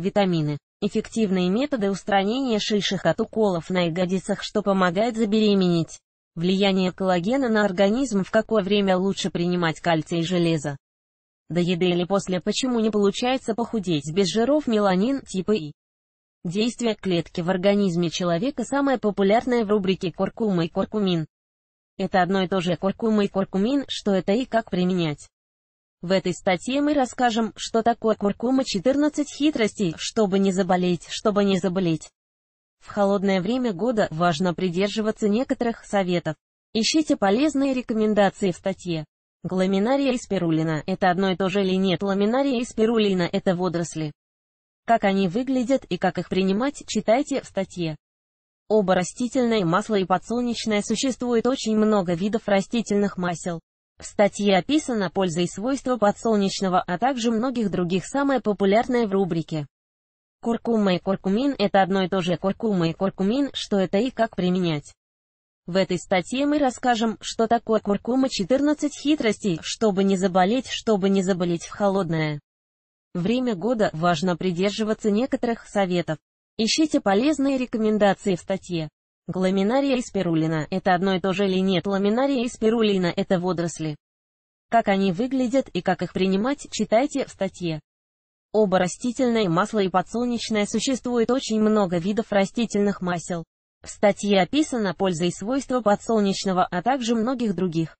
витамины. Эффективные методы устранения шишек от уколов на ягодицах, что помогает забеременеть. Влияние коллагена на организм в какое время лучше принимать кальций и железо. До еды или после почему не получается похудеть без жиров меланин типа И. Действие клетки в организме человека самое популярное в рубрике куркума и куркумин. Это одно и то же куркума и куркумин, что это и как применять. В этой статье мы расскажем, что такое куркума 14 хитростей, чтобы не заболеть, чтобы не заболеть. В холодное время года важно придерживаться некоторых советов. Ищите полезные рекомендации в статье. Гламинария и спирулина – это одно и то же или нет? Ламинария и спирулина – это водоросли. Как они выглядят и как их принимать, читайте в статье. Оба растительное масло и подсолнечное существует очень много видов растительных масел. В статье описана польза и свойства подсолнечного, а также многих других самое популярное в рубрике. Куркума и куркумин – это одно и то же куркума и куркумин, что это и как применять. В этой статье мы расскажем, что такое куркума 14 хитростей, чтобы не заболеть, чтобы не заболеть в холодное время года, важно придерживаться некоторых советов. Ищите полезные рекомендации в статье. Ламинария и спирулина – это одно и то же или нет? Ламинария и спирулина – это водоросли. Как они выглядят и как их принимать, читайте в статье. Оба растительное масло и подсолнечное существует очень много видов растительных масел. В статье описана польза и свойства подсолнечного, а также многих других.